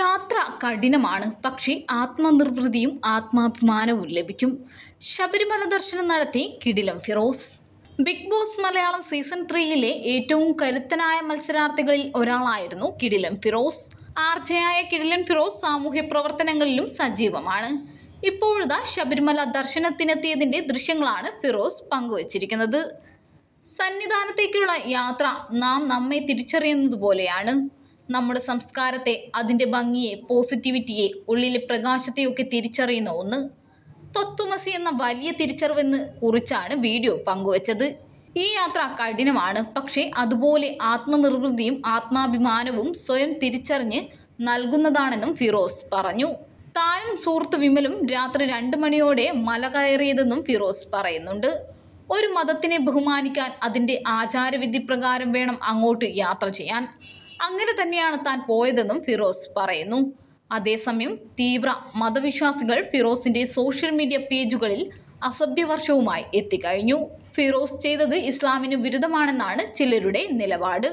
യാത്ര കഠിനമാണ് പക്ഷേ ആത്മനിർവൃതിയും ആത്മാഭിമാനവും ലഭിക്കും ശബരിമല ദർശനം നടത്തി Kidilam Firoz Bigg Boss Malayalam season ത്രീയിലെ ഏറ്റവും കരുത്തനായ മത്സരാർത്ഥികളിൽ ഒരാളായിരുന്നു കിടിലം ഫിറോസ് ആർജയായ കിടിലൻ ഫിറോസ് സാമൂഹ്യ പ്രവർത്തനങ്ങളിലും സജീവമാണ് ഇപ്പോഴത്തെ ശബരിമല ദർശനത്തിനെത്തിയതിൻ്റെ ദൃശ്യങ്ങളാണ് ഫിറോസ് പങ്കുവച്ചിരിക്കുന്നത് സന്നിധാനത്തേക്കുള്ള യാത്ര നാം നമ്മെ തിരിച്ചറിയുന്നത് പോലെയാണ് നമ്മുടെ സംസ്കാരത്തെ അതിൻ്റെ ഭംഗിയെ പോസിറ്റിവിറ്റിയെ ഉള്ളിലെ പ്രകാശത്തെയൊക്കെ തിരിച്ചറിയുന്ന ഒന്ന് തത്വമസി എന്ന വലിയ തിരിച്ചറിവെന്ന് കുറിച്ചാണ് വീഡിയോ പങ്കുവച്ചത് ഈ യാത്ര കഠിനമാണ് പക്ഷേ അതുപോലെ ആത്മനിർവൃതിയും ആത്മാഭിമാനവും സ്വയം തിരിച്ചറിഞ്ഞ് നൽകുന്നതാണെന്നും ഫിറോസ് പറഞ്ഞു താനും സുഹൃത്ത് വിമലും രാത്രി രണ്ട് മണിയോടെ മല കയറിയതെന്നും ഫിറോസ് പറയുന്നുണ്ട് ഒരു മതത്തിനെ ബഹുമാനിക്കാൻ അതിൻ്റെ ആചാരവിധി പ്രകാരം വേണം അങ്ങോട്ട് യാത്ര ചെയ്യാൻ അങ്ങനെ തന്നെയാണ് താൻ പോയതെന്നും ഫിറോസ് പറയുന്നു അതേസമയം തീവ്ര മതവിശ്വാസികൾ ഫിറോസിന്റെ സോഷ്യൽ മീഡിയ പേജുകളിൽ അസഭ്യവർഷവുമായി എത്തിക്കഴിഞ്ഞു ഫിറോസ് ചെയ്തത് ഇസ്ലാമിന് വിരുദ്ധമാണെന്നാണ് ചിലരുടെ നിലപാട്